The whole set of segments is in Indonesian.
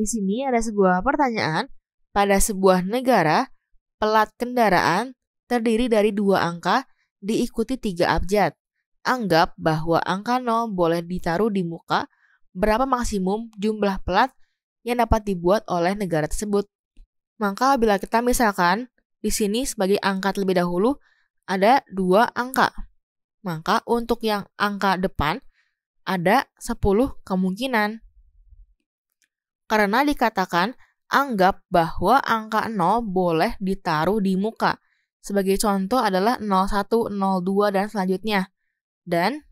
Di sini ada sebuah pertanyaan. Pada sebuah negara, pelat kendaraan terdiri dari dua angka diikuti tiga abjad. Anggap bahwa angka 0 boleh ditaruh di muka berapa maksimum jumlah pelat yang dapat dibuat oleh negara tersebut. Maka bila kita misalkan di sini sebagai angka terlebih dahulu ada dua angka. Maka untuk yang angka depan ada 10 kemungkinan karena dikatakan anggap bahwa angka 0 boleh ditaruh di muka. Sebagai contoh adalah 01, 02, dan selanjutnya. Dan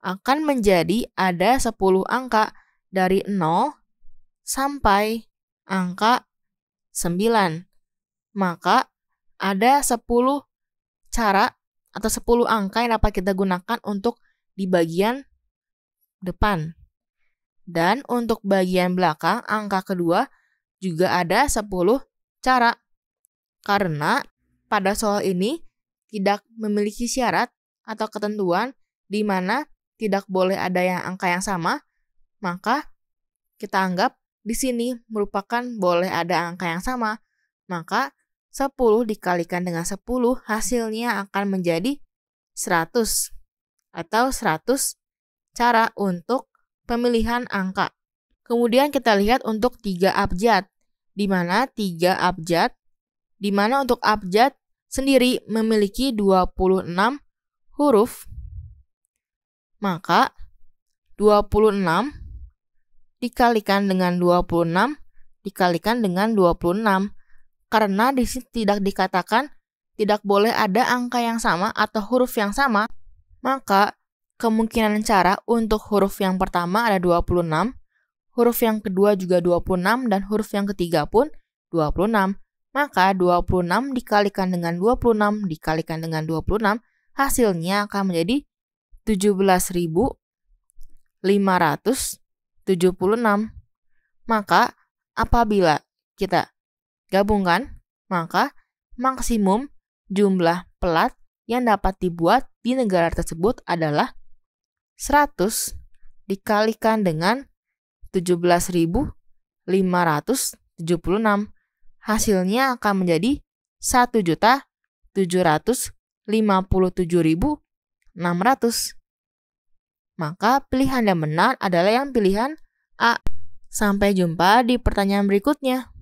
akan menjadi ada 10 angka dari 0 sampai angka 9. Maka ada 10 cara atau 10 angka yang dapat kita gunakan untuk di bagian depan. Dan untuk bagian belakang angka kedua juga ada 10 cara. Karena pada soal ini tidak memiliki syarat atau ketentuan di mana tidak boleh ada yang angka yang sama, maka kita anggap di sini merupakan boleh ada angka yang sama. Maka 10 dikalikan dengan 10 hasilnya akan menjadi 100 atau 100 cara untuk pemilihan angka. Kemudian kita lihat untuk tiga abjad, di mana tiga abjad, di mana untuk abjad sendiri memiliki 26 huruf, maka 26 dikalikan dengan 26 dikalikan dengan 26 karena di sini tidak dikatakan tidak boleh ada angka yang sama atau huruf yang sama, maka Kemungkinan cara untuk huruf yang pertama ada 26, huruf yang kedua juga 26, dan huruf yang ketiga pun 26. Maka 26 dikalikan dengan 26 dikalikan dengan 26 hasilnya akan menjadi 17.576. Maka apabila kita gabungkan, maka maksimum jumlah pelat yang dapat dibuat di negara tersebut adalah 100 dikalikan dengan 17.576. Hasilnya akan menjadi 1.757.600. Maka pilihan yang benar adalah yang pilihan A. Sampai jumpa di pertanyaan berikutnya.